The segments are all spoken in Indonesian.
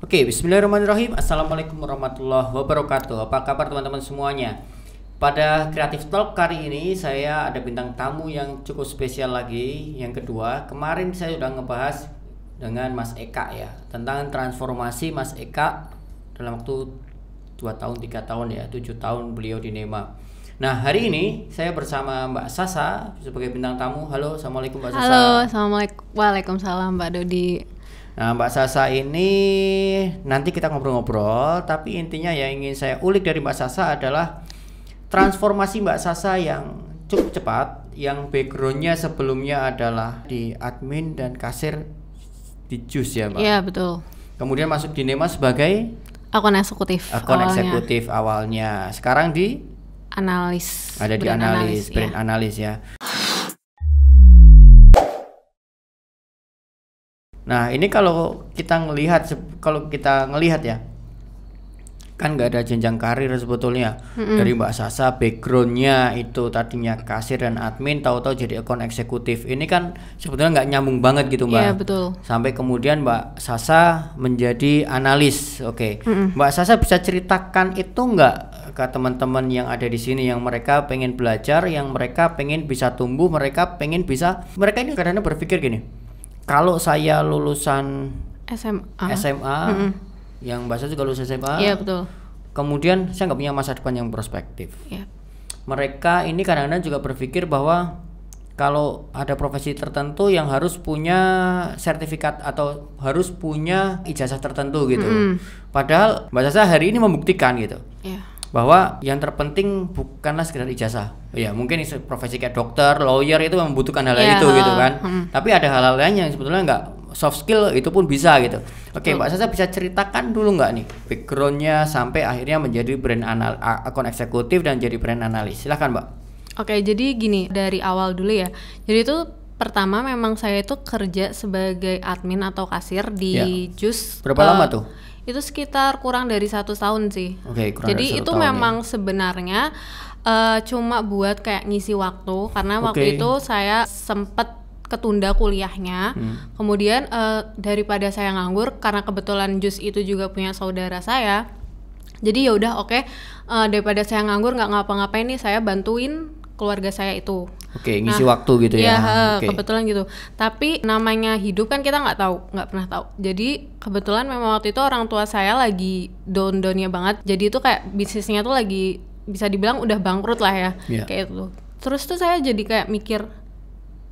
Oke, okay, bismillahirrahmanirrahim. Assalamualaikum warahmatullahi wabarakatuh. Apa kabar teman-teman semuanya? Pada Creative Talk kali ini saya ada bintang tamu yang cukup spesial lagi. Yang kedua, kemarin saya sudah ngebahas dengan Mas Eka ya, tentang transformasi Mas Eka dalam waktu 2 tahun, 3 tahun ya, 7 tahun beliau di Nema. Nah, hari ini saya bersama Mbak Sasa sebagai bintang tamu. Halo, Assalamualaikum Mbak Sasa. Halo, Assalamualaikum. Waalaikumsalam Mbak Dodi. Nah, Mbak Sasa ini nanti kita ngobrol-ngobrol, tapi intinya yang ingin saya ulik dari Mbak Sasa adalah transformasi Mbak Sasa yang cukup cepat, yang backgroundnya sebelumnya adalah di admin dan kasir di JUS ya Mbak? Iya betul. Kemudian masuk di NEMA sebagai? Akun eksekutif. Akun eksekutif awalnya. Sekarang di? Analis. Ada di analis, analis iya. brand analis ya. Nah ini kalau kita ngelihat kalau kita ngelihat ya kan nggak ada jenjang karir sebetulnya mm-hmm. dari Mbak Sasa backgroundnya itu tadinya kasir dan admin tahu-tahu jadi account eksekutif ini kan sebetulnya nggak nyambung banget gitu Mbak yeah, betul. sampai kemudian Mbak Sasa menjadi analis oke okay. mm-hmm. Mbak Sasa bisa ceritakan itu nggak ke teman-teman yang ada di sini yang mereka pengen belajar yang mereka pengen bisa tumbuh mereka pengen bisa mereka ini kadang-kadang berpikir gini kalau saya lulusan SMA SMA mm -hmm. yang bahasa juga lulusan SMA yeah, betul kemudian saya nggak punya masa depan yang prospektif yeah. mereka ini kadang-kadang juga berpikir bahwa kalau ada profesi tertentu yang harus punya sertifikat atau harus punya ijazah tertentu gitu. Mm. Padahal bahasa saya hari ini membuktikan gitu. Yeah bahwa yang terpenting bukanlah sekedar ijazah. Ya, mungkin profesi kayak dokter, lawyer itu membutuhkan hal, -hal iya, yeah, itu gitu kan. Hmm. Tapi ada hal-hal lain yang sebetulnya nggak soft skill itu pun bisa gitu. Oke, okay, Mbak Sasa bisa ceritakan dulu nggak nih backgroundnya sampai akhirnya menjadi brand anal akun eksekutif dan jadi brand analis. Silahkan Mbak. Oke, jadi gini dari awal dulu ya. Jadi itu pertama memang saya itu kerja sebagai admin atau kasir di ya. JUS. Berapa uh, lama eh, tuh? Itu sekitar kurang dari satu tahun sih. okay, kurang Jadi dari itu tahun ya. memang ya. sebenarnya uh, cuma buat kayak ngisi waktu karena okay. waktu itu saya sempet ketunda kuliahnya. Hmm. Kemudian uh, daripada saya nganggur karena kebetulan Jus itu juga punya saudara saya. Jadi ya udah oke okay, uh, daripada saya nganggur nggak ngapa-ngapain nih saya bantuin keluarga saya itu. Oke, okay, ngisi nah, waktu gitu ya. Iya, okay. kebetulan gitu. Tapi namanya hidup kan kita nggak tahu, nggak pernah tahu. Jadi kebetulan memang waktu itu orang tua saya lagi down-downnya banget. Jadi itu kayak bisnisnya tuh lagi bisa dibilang udah bangkrut lah ya. Yeah. Kayak itu. Terus tuh saya jadi kayak mikir,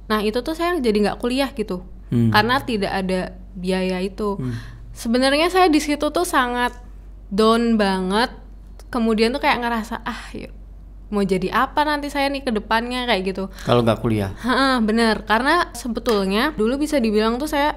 nah itu tuh saya jadi nggak kuliah gitu. Hmm. Karena tidak ada biaya itu. Hmm. Sebenarnya saya di situ tuh sangat down banget. Kemudian tuh kayak ngerasa ah yuk mau jadi apa nanti saya nih ke depannya kayak gitu. Kalau nggak kuliah. Heeh, bener. Karena sebetulnya dulu bisa dibilang tuh saya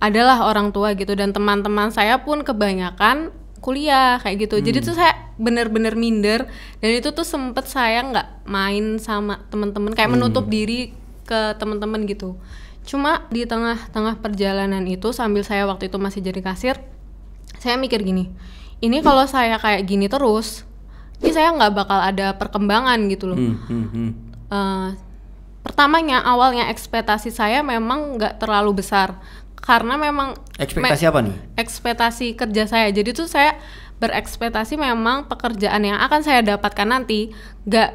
adalah orang tua gitu dan teman-teman saya pun kebanyakan kuliah kayak gitu. Hmm. Jadi tuh saya bener-bener minder dan itu tuh sempet saya nggak main sama temen-temen kayak hmm. menutup diri ke temen-temen gitu. Cuma di tengah-tengah perjalanan itu sambil saya waktu itu masih jadi kasir, saya mikir gini, ini kalau saya kayak gini terus ini saya nggak bakal ada perkembangan gitu loh. Hmm, hmm, hmm. Uh, pertamanya awalnya ekspektasi saya memang nggak terlalu besar karena memang ekspektasi me apa nih? Ekspektasi kerja saya. Jadi tuh saya berekspektasi memang pekerjaan yang akan saya dapatkan nanti nggak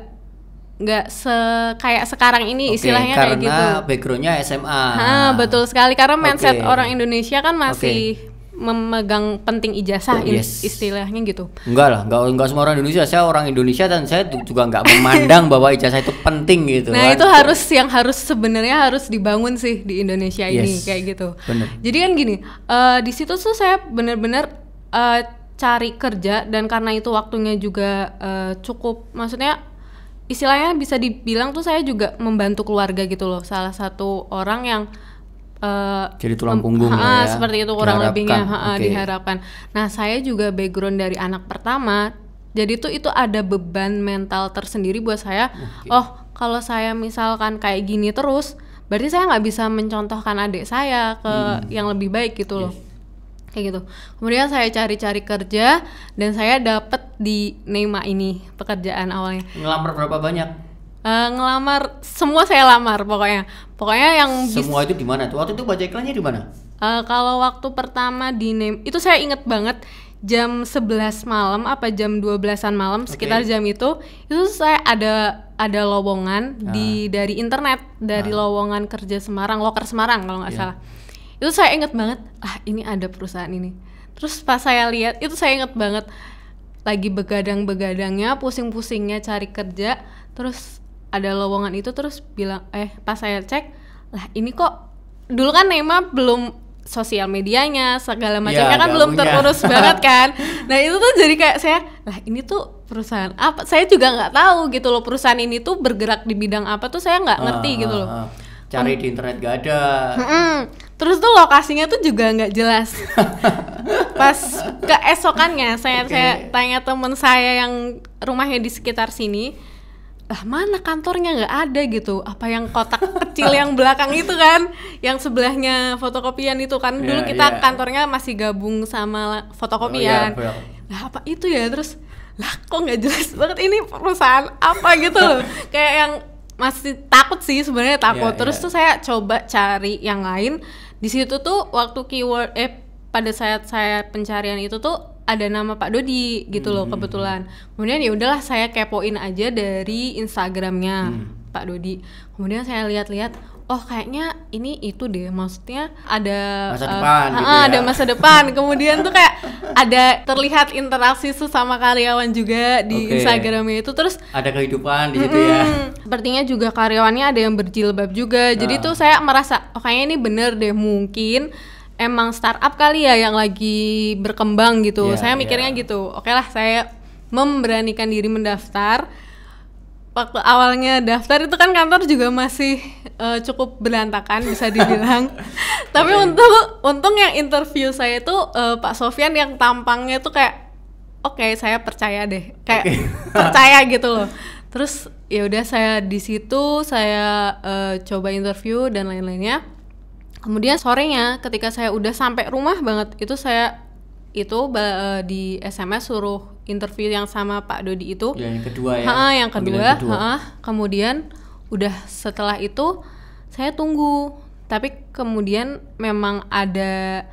nggak se kayak sekarang ini okay, istilahnya kayak gitu. Karena backgroundnya SMA. Nah, betul sekali karena mindset okay. orang Indonesia kan masih okay memegang penting ijazah yes. istilahnya gitu. Enggak lah, enggak enggak semua orang Indonesia. Saya orang Indonesia dan saya juga enggak memandang bahwa ijazah itu penting gitu. Nah, kan. itu harus yang harus sebenarnya harus dibangun sih di Indonesia yes. ini kayak gitu. Bener. Jadi kan gini, uh, di situ tuh saya benar-benar uh, eh, cari kerja dan karena itu waktunya juga uh, cukup maksudnya istilahnya bisa dibilang tuh saya juga membantu keluarga gitu loh. Salah satu orang yang uh, jadi tulang punggung ya seperti itu kurang diharapkan. lebihnya ha, okay. diharapkan nah saya juga background dari anak pertama jadi tuh itu ada beban mental tersendiri buat saya okay. oh kalau saya misalkan kayak gini terus berarti saya nggak bisa mencontohkan adik saya ke hmm. yang lebih baik gitu loh yes. Iya. kayak gitu kemudian saya cari-cari kerja dan saya dapet di Nema ini pekerjaan awalnya ngelamar berapa banyak uh, ngelamar semua saya lamar pokoknya pokoknya yang semua itu di mana waktu itu baca iklannya di mana uh, eh, kalau waktu pertama di name itu saya inget banget jam 11 malam apa jam 12-an malam okay. sekitar jam itu itu saya ada ada lowongan ah. di dari internet dari ah. lowongan kerja Semarang loker Semarang kalau nggak yeah. salah itu saya inget banget ah ini ada perusahaan ini terus pas saya lihat itu saya inget banget lagi begadang-begadangnya pusing-pusingnya cari kerja terus ada lowongan itu terus bilang eh pas saya cek lah ini kok dulu kan Nema belum sosial medianya segala macamnya kan belum punya. terurus banget kan nah itu tuh jadi kayak saya lah ini tuh perusahaan apa saya juga nggak tahu gitu loh perusahaan ini tuh bergerak di bidang apa tuh saya nggak ngerti uh, gitu loh ah, ah. cari um, di internet gak ada uh-uh. terus tuh lokasinya tuh juga nggak jelas pas keesokannya saya okay. saya tanya temen saya yang rumahnya di sekitar sini lah mana kantornya nggak ada gitu apa yang kotak kecil yang belakang itu kan yang sebelahnya fotokopian itu kan yeah, dulu iya, kita yeah. kantornya masih gabung sama fotokopian oh, yeah, iya, nah apa itu ya terus lah kok nggak jelas banget ini perusahaan apa gitu loh kayak yang masih takut sih sebenarnya takut yeah, terus yeah. tuh saya coba cari yang lain di situ tuh waktu keyword eh pada saat saya pencarian itu tuh ada nama Pak Dodi gitu loh hmm. kebetulan. Kemudian ya udahlah saya kepoin aja dari Instagramnya hmm. Pak Dodi. Kemudian saya lihat-lihat, oh kayaknya ini itu deh, maksudnya ada masa eh, depan, uh, gitu uh, ya. ada masa depan. Kemudian tuh kayak ada terlihat interaksi sesama karyawan juga di okay. Instagramnya itu. Terus ada kehidupan di situ hmm, ya. Sepertinya juga karyawannya ada yang berjilbab juga. Jadi ah. tuh saya merasa, oh kayaknya ini bener deh mungkin emang startup kali ya yang lagi berkembang gitu. Yeah, saya iya. mikirnya yeah. gitu. Oke lah saya memberanikan diri mendaftar. Waktu awalnya daftar itu kan kantor juga masih uh, cukup berantakan bisa dibilang. Tapi okay. Iya. untung untung yang interview saya itu uh, Pak Sofian yang tampangnya tuh kayak oke okay, saya percaya deh. Kayak okay. percaya gitu loh. Terus ya udah saya di situ saya uh, coba interview dan lain-lainnya kemudian sorenya ketika saya udah sampai rumah banget itu saya itu eh, di SMS suruh interview yang sama Pak Dodi itu ya, yang kedua ya ha, yang kedua, kedua. Ha, kemudian udah setelah itu saya tunggu tapi kemudian memang ada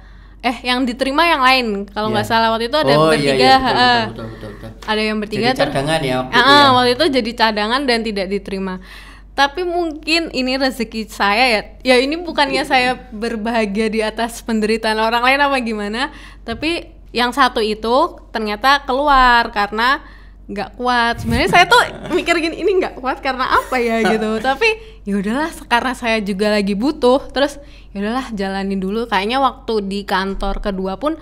eh yang diterima yang lain kalau nggak yeah. salah waktu itu ada oh, iya, bertiga iya, iya, betul, betul, betul, betul, betul. ada yang bertiga jadi cadangan ya waktu, uh, itu ya waktu itu jadi cadangan dan tidak diterima tapi mungkin ini rezeki saya ya ya ini bukannya saya berbahagia di atas penderitaan orang lain apa gimana tapi yang satu itu ternyata keluar karena nggak kuat sebenarnya saya tuh mikir gini ini nggak kuat karena apa ya gitu tapi ya udahlah karena saya juga lagi butuh terus ya udahlah jalanin dulu kayaknya waktu di kantor kedua pun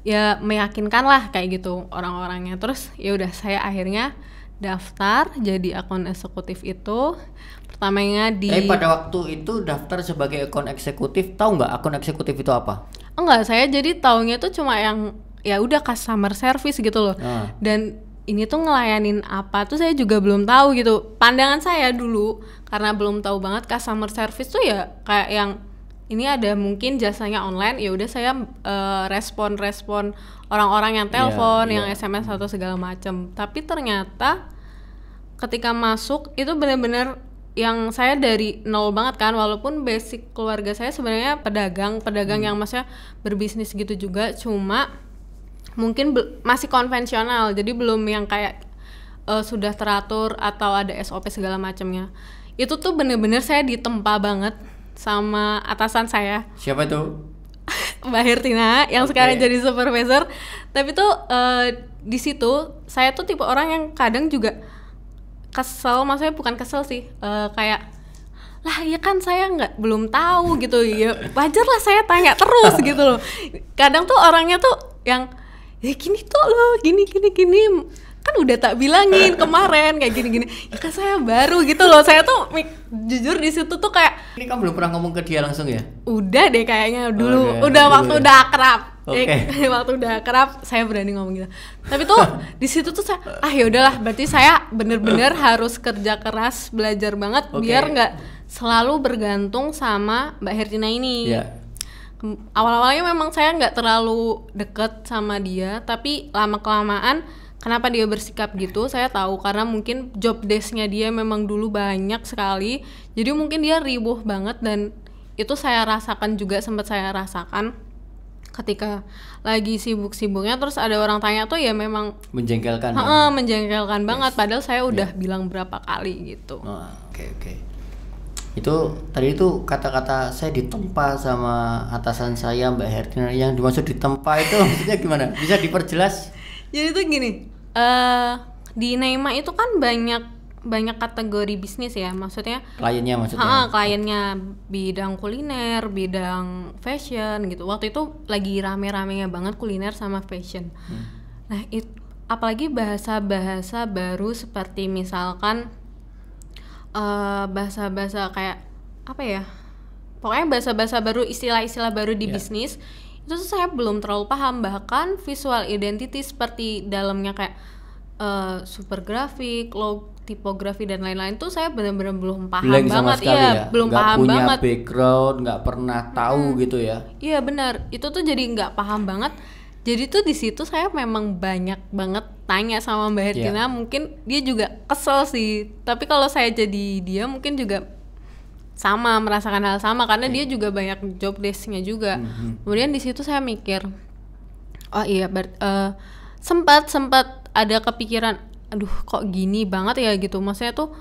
ya meyakinkan lah kayak gitu orang-orangnya terus ya udah saya akhirnya daftar jadi akun eksekutif itu pertamanya di Eh pada waktu itu daftar sebagai akun eksekutif tahu nggak akun eksekutif itu apa? Enggak, saya jadi taunya itu cuma yang ya udah customer service gitu loh. Hmm. Dan ini tuh ngelayanin apa tuh saya juga belum tahu gitu. Pandangan saya dulu karena belum tahu banget customer service tuh ya kayak yang ini ada mungkin jasanya online ya udah saya respon eh, respon respon orang-orang yang iya, telepon yeah, yang sms atau segala macam tapi ternyata ketika masuk itu benar-benar yang saya dari nol banget kan walaupun basic keluarga saya sebenarnya pedagang pedagang hmm. yang maksudnya berbisnis gitu juga cuma mungkin masih konvensional jadi belum yang kayak uh, sudah teratur atau ada SOP segala macamnya itu tuh bener-bener saya ditempa banget sama atasan saya. Siapa itu? Mbak Hirtina yang okay. sekarang jadi supervisor. Tapi tuh uh, di situ saya tuh tipe orang yang kadang juga kesel, maksudnya bukan kesel sih, uh, kayak lah ya kan saya nggak belum tahu gitu ya wajar lah saya tanya terus gitu loh kadang tuh orangnya tuh yang ya gini tuh loh gini gini gini kan udah tak bilangin kemarin kayak gini-gini ya kan saya baru gitu loh saya tuh jujur di situ tuh kayak ini kamu belum pernah ngomong ke dia langsung ya udah deh kayaknya dulu oh, okay. udah waktu ya? udah akrab okay. eh, waktu udah akrab saya berani ngomong gitu tapi tuh di situ tuh saya ah ya udahlah berarti saya bener-bener harus kerja keras belajar banget okay. biar nggak selalu bergantung sama mbak Hertina ini yeah ya. awal-awalnya memang saya nggak terlalu deket sama dia tapi lama kelamaan kenapa dia bersikap gitu saya tahu karena mungkin job desknya dia memang dulu banyak sekali jadi mungkin dia ribuh banget dan itu saya rasakan juga sempat saya rasakan ketika lagi sibuk-sibuknya terus ada orang tanya tuh ya memang menjengkelkan ya? menjengkelkan yes. banget padahal saya udah yeah. bilang berapa kali gitu ah, oke oh, oke okay, okay. itu tadi itu kata-kata saya ditempa sama atasan saya Mbak Hertina yang dimaksud ditempa itu maksudnya gimana bisa diperjelas jadi tuh gini uh, di Neima itu kan banyak banyak kategori bisnis ya maksudnya kliennya maksudnya ha, kliennya bidang kuliner bidang fashion gitu waktu itu lagi rame-ramenya banget kuliner sama fashion hmm. nah it, apalagi bahasa-bahasa baru seperti misalkan uh, bahasa-bahasa kayak apa ya pokoknya bahasa-bahasa baru istilah-istilah baru di yeah. bisnis itu saya belum terlalu paham bahkan visual identity seperti dalamnya kayak uh, super grafik, logo tipografi dan lain-lain tuh saya benar-benar belum paham Blank banget sama iya, ya belum gak paham punya banget background nggak pernah tahu hmm. gitu ya iya benar itu tuh jadi nggak paham banget jadi tuh di situ saya memang banyak banget tanya sama mbak iya. Hertina yeah. mungkin dia juga kesel sih tapi kalau saya jadi dia mungkin juga sama merasakan hal sama karena yeah. dia juga banyak job desknya juga. Mm-hmm. Kemudian di situ saya mikir, oh iya, uh, sempat sempat ada kepikiran, aduh kok gini banget ya gitu. Maksudnya tuh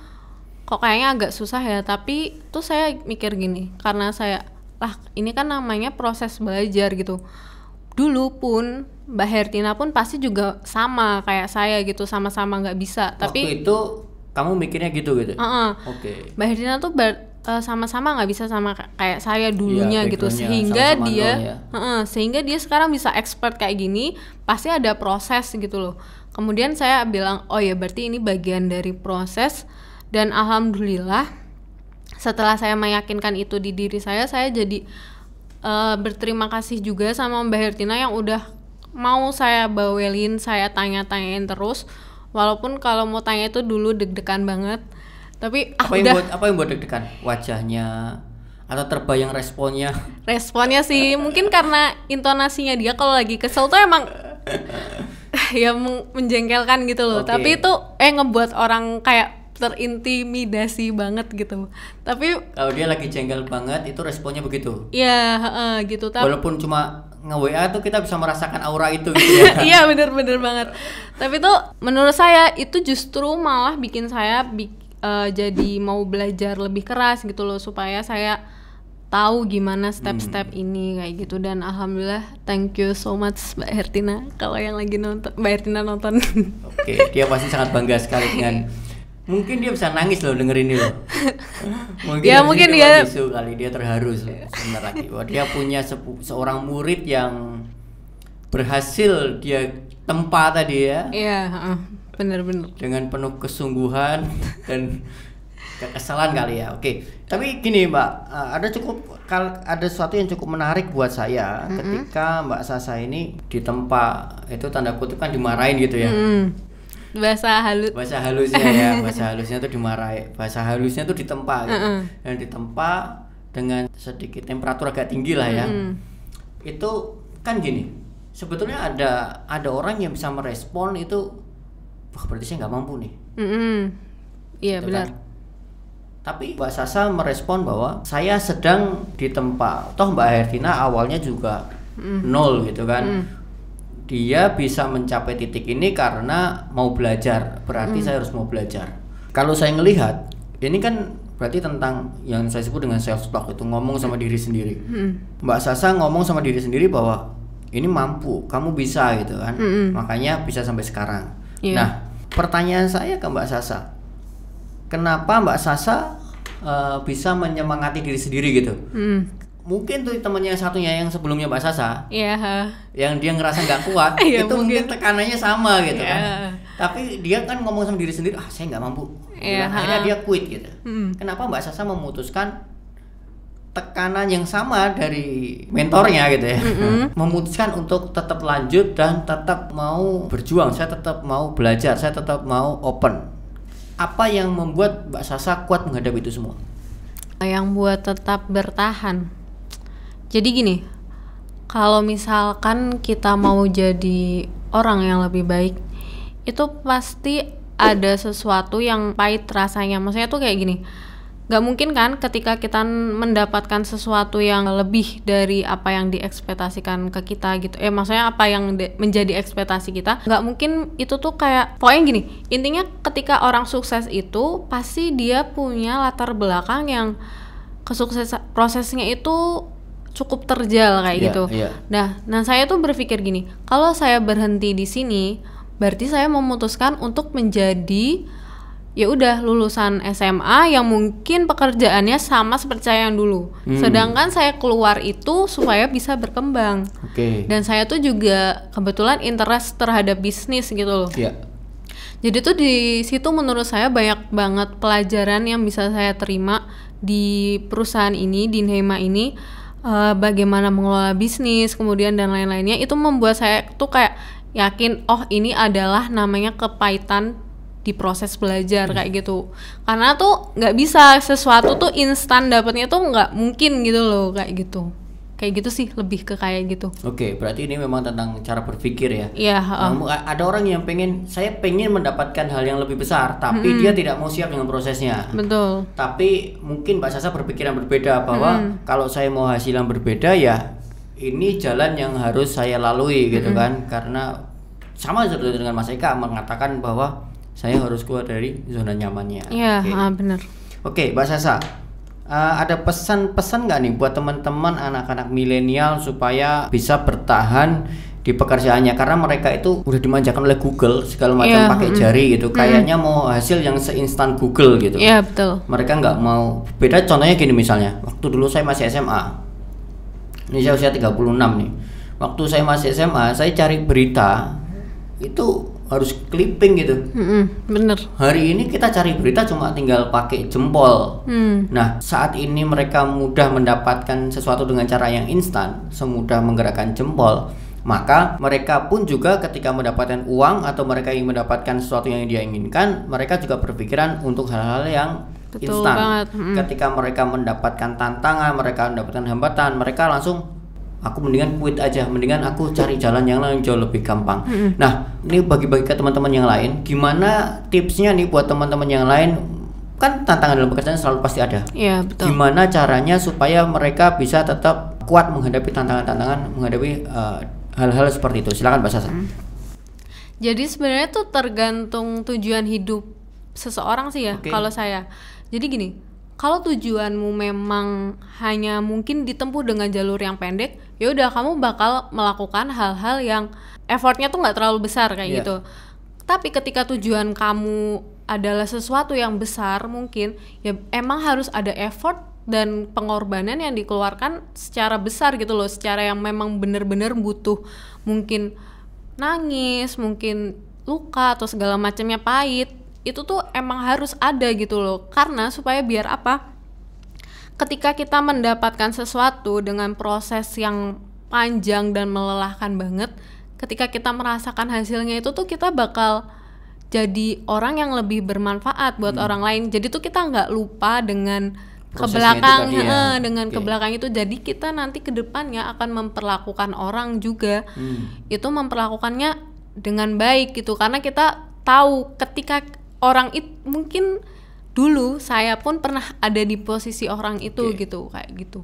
kok kayaknya agak susah ya. Tapi tuh saya mikir gini, karena saya lah ini kan namanya proses belajar gitu. Dulu pun Mbak Hertina pun pasti juga sama kayak saya gitu, sama-sama nggak bisa. Waktu Tapi itu kamu mikirnya gitu gitu. Uh -uh. Oke. Okay. Mbak Hertina tuh Eh, sama-sama uh, nggak bisa sama kayak saya dulunya iya, gitu. ya, gitu sehingga sama -sama dia ya. uh, sehingga dia sekarang bisa expert kayak gini pasti ada proses gitu loh kemudian saya bilang oh ya berarti ini bagian dari proses dan alhamdulillah setelah saya meyakinkan itu di diri saya saya jadi uh, berterima kasih juga sama Mbak Hertina yang udah mau saya bawelin saya tanya-tanyain terus walaupun kalau mau tanya itu dulu deg-degan banget tapi ah, apa yang buat apa yang buat deg-degan wajahnya atau terbayang responnya responnya sih mungkin karena intonasinya dia kalau lagi kesel tuh emang ya menjengkelkan gitu loh okay. tapi itu eh ngebuat orang kayak terintimidasi banget gitu tapi kalau dia lagi jengkel banget itu responnya begitu iya uh, gitu tapi walaupun cuma nge WA tuh kita bisa merasakan aura itu gitu ya iya bener bener banget tapi tuh menurut saya itu justru malah bikin saya bikin uh, jadi mau belajar lebih keras gitu loh supaya saya tahu gimana step-step hmm. ini kayak gitu dan alhamdulillah thank you so much Mbak Hertina kalau yang lagi nonton Mbak Hertina nonton. Oke, okay, dia pasti sangat bangga sekali dengan mungkin dia bisa nangis loh dengerin ini loh. mungkin ya mungkin dia bisu kali dia terharu sebenarnya. dia punya seorang murid yang berhasil dia tempat tadi ya. Iya, uh bener-bener dengan penuh kesungguhan dan kesalahan kali ya oke okay. tapi gini mbak eh, ada cukup ada sesuatu yang cukup menarik buat saya mm-hmm. ketika mbak Sasa ini di ditempa itu tanda kutip kan dimarahin gitu ya mm bahasa halus bahasa halusnya ya bahasa halusnya tuh dimarahi bahasa halusnya tuh ditempa gitu. Mm-hmm. dan ditempa dengan sedikit temperatur agak tinggi lah ya mm-hmm. itu kan gini sebetulnya ada ada orang yang bisa merespon itu wah berarti saya nggak mampu nih iya mm -hmm. yeah, gitu benar kan? Tapi Mbak Sasa merespon bahwa saya sedang di tempat. Toh Mbak Hertina awalnya juga mm. nol gitu kan. Mm. Dia bisa mencapai titik ini karena mau belajar. Berarti mm. saya harus mau belajar. Kalau saya ngelihat, ini kan berarti tentang yang saya sebut dengan self talk itu ngomong sama diri sendiri. Mm. Mbak Sasa ngomong sama diri sendiri bahwa ini mampu, kamu bisa gitu kan. Mm -hmm. Makanya bisa sampai sekarang. Yeah. Nah, Pertanyaan saya ke Mbak Sasa, kenapa Mbak Sasa uh, bisa menyemangati diri sendiri gitu? Mm. Mungkin tuh temannya satunya yang sebelumnya Mbak Sasa, yeah. yang dia ngerasa nggak kuat, yeah, itu mungkin. tekanannya sama gitu yeah. kan. Tapi dia kan ngomong sama diri sendiri, ah saya nggak mampu. Gitu yeah, kan. akhirnya dia quit gitu. Mm. Kenapa Mbak Sasa memutuskan tekanan yang sama dari mentornya gitu ya mm -hmm. memutuskan untuk tetap lanjut dan tetap mau berjuang saya tetap mau belajar saya tetap mau open apa yang membuat Mbak Sasa kuat menghadapi itu semua yang buat tetap bertahan jadi gini kalau misalkan kita mau jadi orang yang lebih baik itu pasti ada sesuatu yang pahit rasanya maksudnya tuh kayak gini Gak mungkin kan ketika kita mendapatkan sesuatu yang lebih dari apa yang diekspektasikan ke kita gitu eh maksudnya apa yang menjadi ekspektasi kita Gak mungkin itu tuh kayak poin gini intinya ketika orang sukses itu pasti dia punya latar belakang yang kesukses prosesnya itu cukup terjal kayak yeah, gitu yeah. nah nah saya tuh berpikir gini kalau saya berhenti di sini berarti saya memutuskan untuk menjadi ya udah lulusan SMA yang mungkin pekerjaannya sama seperti saya yang dulu. Hmm. Sedangkan saya keluar itu supaya bisa berkembang. Okay. Dan saya tuh juga kebetulan interest terhadap bisnis gitu loh. Yeah. Jadi tuh di situ menurut saya banyak banget pelajaran yang bisa saya terima di perusahaan ini, di Nema ini uh, bagaimana mengelola bisnis, kemudian dan lain-lainnya itu membuat saya tuh kayak yakin oh ini adalah namanya kepaitan di proses belajar hmm. kayak gitu karena tuh nggak bisa sesuatu tuh instan dapetnya tuh nggak mungkin gitu loh kayak gitu kayak gitu sih lebih ke kayak gitu. Oke, okay, berarti ini memang tentang cara berpikir ya. Iya. Um. Ada orang yang pengen, saya pengen mendapatkan hal yang lebih besar, tapi hmm. dia tidak mau siap dengan prosesnya. Betul. Tapi mungkin Mbak Sasa berpikiran berbeda bahwa hmm. kalau saya mau hasil yang berbeda ya ini jalan yang harus saya lalui gitu hmm. kan, karena sama seperti dengan Mas Eka mengatakan bahwa saya harus keluar dari zona nyamannya. Iya, okay. uh, benar. Oke, okay, Mbak Sasa, uh, ada pesan-pesan nggak nih buat teman-teman anak-anak milenial supaya bisa bertahan di pekerjaannya karena mereka itu udah dimanjakan oleh Google segala macam yeah, pakai mm, jari gitu mm. kayaknya mau hasil yang seinstan Google gitu. Iya yeah, betul. Mereka nggak mau beda contohnya gini misalnya waktu dulu saya masih SMA ini saya usia 36 nih waktu saya masih SMA saya cari berita itu harus clipping gitu. Mm-hmm, bener. Hari ini kita cari berita cuma tinggal pakai jempol. Mm. Nah saat ini mereka mudah mendapatkan sesuatu dengan cara yang instan, semudah menggerakkan jempol maka mereka pun juga ketika mendapatkan uang atau mereka ingin mendapatkan sesuatu yang dia inginkan, mereka juga berpikiran untuk hal-hal yang instan. Mm. Ketika mereka mendapatkan tantangan, mereka mendapatkan hambatan, mereka langsung aku mendingan quit aja mendingan aku cari jalan yang lain jauh lebih gampang mm -hmm. nah ini bagi-bagi ke teman-teman yang lain gimana tipsnya nih buat teman-teman yang lain kan tantangan dalam pekerjaan selalu pasti ada yeah, betul. gimana caranya supaya mereka bisa tetap kuat menghadapi tantangan-tantangan menghadapi eh, hal-hal uh, seperti itu silakan mbak Sasa mm. jadi sebenarnya tuh tergantung tujuan hidup seseorang sih ya okay. kalau saya jadi gini kalau tujuanmu memang hanya mungkin ditempuh dengan jalur yang pendek ya udah kamu bakal melakukan hal-hal yang effortnya tuh nggak terlalu besar kayak yeah. gitu tapi ketika tujuan kamu adalah sesuatu yang besar mungkin ya emang harus ada effort dan pengorbanan yang dikeluarkan secara besar gitu loh secara yang memang benar-benar butuh mungkin nangis mungkin luka atau segala macamnya pahit itu tuh emang harus ada gitu loh karena supaya biar apa ketika kita mendapatkan sesuatu dengan proses yang panjang dan melelahkan banget ketika kita merasakan hasilnya itu tuh kita bakal jadi orang yang lebih bermanfaat buat hmm. orang lain jadi tuh kita nggak lupa dengan kebelakangnya belakang ya. dengan okay. kebelakang itu jadi kita nanti ke depannya akan memperlakukan orang juga hmm. itu memperlakukannya dengan baik gitu karena kita tahu ketika orang itu mungkin dulu saya pun pernah ada di posisi orang itu okay. gitu kayak gitu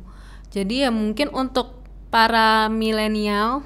jadi ya mungkin untuk para milenial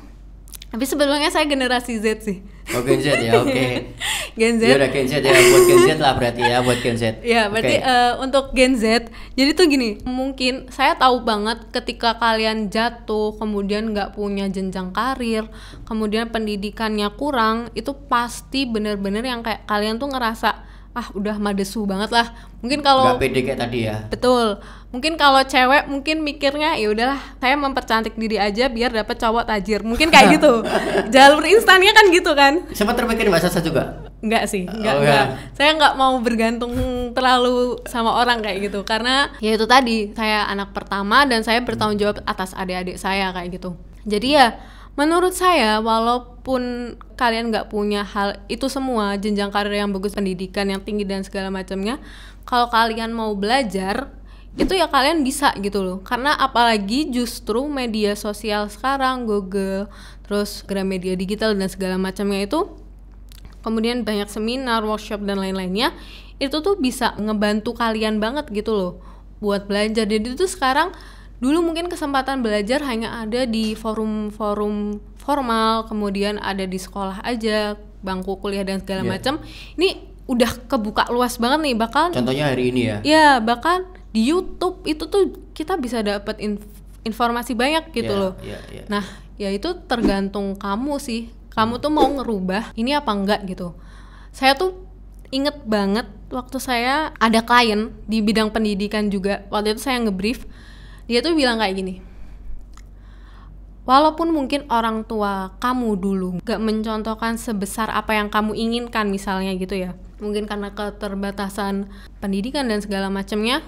tapi sebetulnya saya generasi Z sih oh Gen Z ya oke okay. Gen Z ya Gen Z ya buat Gen Z lah berarti ya buat Gen Z ya berarti okay. uh, eh, untuk Gen Z jadi tuh gini mungkin saya tahu banget ketika kalian jatuh kemudian nggak punya jenjang karir kemudian pendidikannya kurang itu pasti bener-bener yang kayak kalian tuh ngerasa ah udah madesu banget lah mungkin kalau nggak pede kayak tadi ya betul mungkin kalau cewek mungkin mikirnya ya udahlah saya mempercantik diri aja biar dapat cowok tajir mungkin kayak gitu jalur instannya kan gitu kan sempat terpikir mbak sasa juga Enggak sih, nggak oh, ya. Saya nggak mau bergantung terlalu sama orang kayak gitu karena ya itu tadi saya anak pertama dan saya bertanggung jawab atas adik-adik saya kayak gitu. Jadi ya menurut saya walaupun pun kalian nggak punya hal itu semua jenjang karir yang bagus pendidikan yang tinggi dan segala macamnya kalau kalian mau belajar itu ya kalian bisa gitu loh karena apalagi justru media sosial sekarang Google terus Gramedia digital dan segala macamnya itu kemudian banyak seminar workshop dan lain-lainnya itu tuh bisa ngebantu kalian banget gitu loh buat belajar jadi itu sekarang dulu mungkin kesempatan belajar hanya ada di forum-forum formal, kemudian ada di sekolah aja, bangku kuliah dan segala yeah. macam. Ini udah kebuka luas banget nih bahkan contohnya hari ini ya ya bahkan di YouTube itu tuh kita bisa dapat inf informasi banyak gitu yeah, loh yeah, yeah. nah ya itu tergantung kamu sih kamu tuh mau ngerubah ini apa enggak gitu saya tuh inget banget waktu saya ada klien di bidang pendidikan juga waktu itu saya ngebrief dia tuh bilang kayak gini Walaupun mungkin orang tua kamu dulu gak mencontohkan sebesar apa yang kamu inginkan misalnya gitu ya. Mungkin karena keterbatasan pendidikan dan segala macamnya,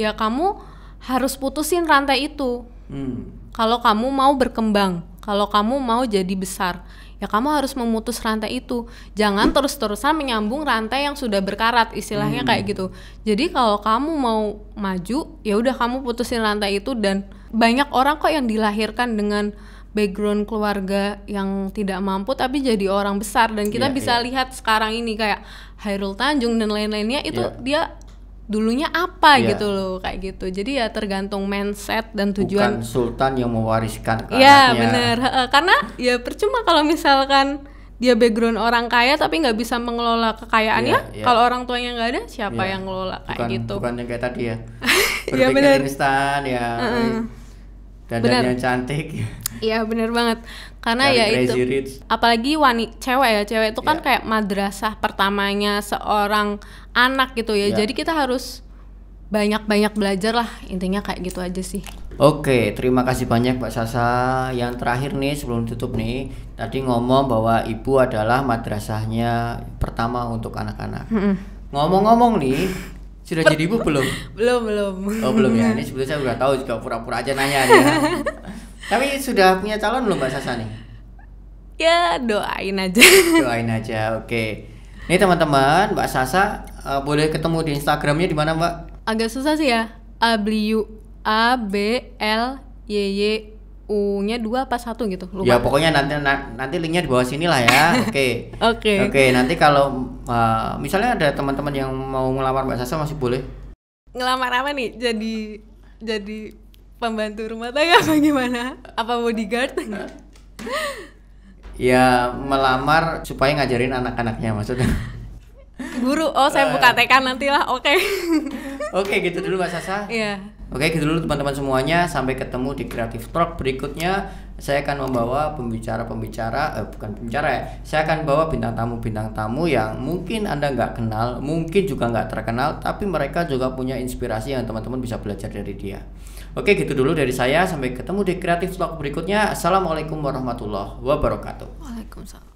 ya kamu harus putusin rantai itu. Hmm. Kalau kamu mau berkembang, kalau kamu mau jadi besar, ya kamu harus memutus rantai itu jangan terus-terusan menyambung rantai yang sudah berkarat istilahnya hmm. kayak gitu jadi kalau kamu mau maju ya udah kamu putusin rantai itu dan banyak orang kok yang dilahirkan dengan background keluarga yang tidak mampu tapi jadi orang besar dan kita yeah, bisa yeah. lihat sekarang ini kayak Hairul Tanjung dan lain-lainnya itu yeah. dia dulunya apa yeah. gitu loh kayak gitu jadi ya tergantung mindset dan tujuan Bukan sultan yang mewariskan ke ya yeah, bener karena ya percuma kalau misalkan dia background orang kaya tapi nggak bisa mengelola kekayaannya yeah, yeah. kalau orang tuanya nggak ada siapa yeah. yang ngelola kayak bukan, gitu bukan yang kayak tadi ya ya benar instan ya uh -uh. dan bener. cantik iya benar banget karena ya itu rich. apalagi wanita cewek ya cewek itu yeah. kan ya. kayak madrasah pertamanya seorang anak gitu ya yeah. jadi kita harus banyak-banyak belajar lah intinya kayak gitu aja sih Oke, terima kasih banyak Pak Sasa. Yang terakhir nih sebelum tutup nih, tadi ngomong bahwa ibu adalah madrasahnya pertama untuk anak-anak. Ngomong-ngomong nih, sudah jadi ibu belum? belum belum. Oh belum ya. Ini sebetulnya saya udah tahu juga pura-pura aja nanya ya. Tapi sudah punya calon belum Mbak Sasa nih? Ya doain aja. Doain aja, oke. Okay. Nih teman-teman, Mbak Sasa uh, boleh ketemu di Instagramnya di mana Mbak? Agak susah sih ya. A B A B L Y Y U-nya dua apa satu gitu? Lupa. Ya pokoknya nanti na nanti linknya di bawah sini lah ya. Oke. Oke. Oke. nanti kalau uh, misalnya ada teman-teman yang mau ngelamar Mbak Sasa masih boleh. Ngelamar apa nih? Jadi jadi pembantu rumah tangga apa mau Apa bodyguard? ya melamar supaya ngajarin anak-anaknya maksudnya. Guru, oh saya buka eh. TK nantilah, oke. Okay. oke okay, gitu dulu Mbak Sasa. Iya. Yeah. Oke okay, gitu dulu teman-teman semuanya sampai ketemu di Creative Talk berikutnya saya akan membawa pembicara-pembicara eh, bukan pembicara ya saya akan bawa bintang tamu bintang tamu yang mungkin anda nggak kenal mungkin juga nggak terkenal tapi mereka juga punya inspirasi yang teman-teman bisa belajar dari dia. Oke, gitu dulu dari saya. Sampai ketemu di kreatif vlog berikutnya. Assalamualaikum warahmatullahi wabarakatuh. Waalaikumsalam.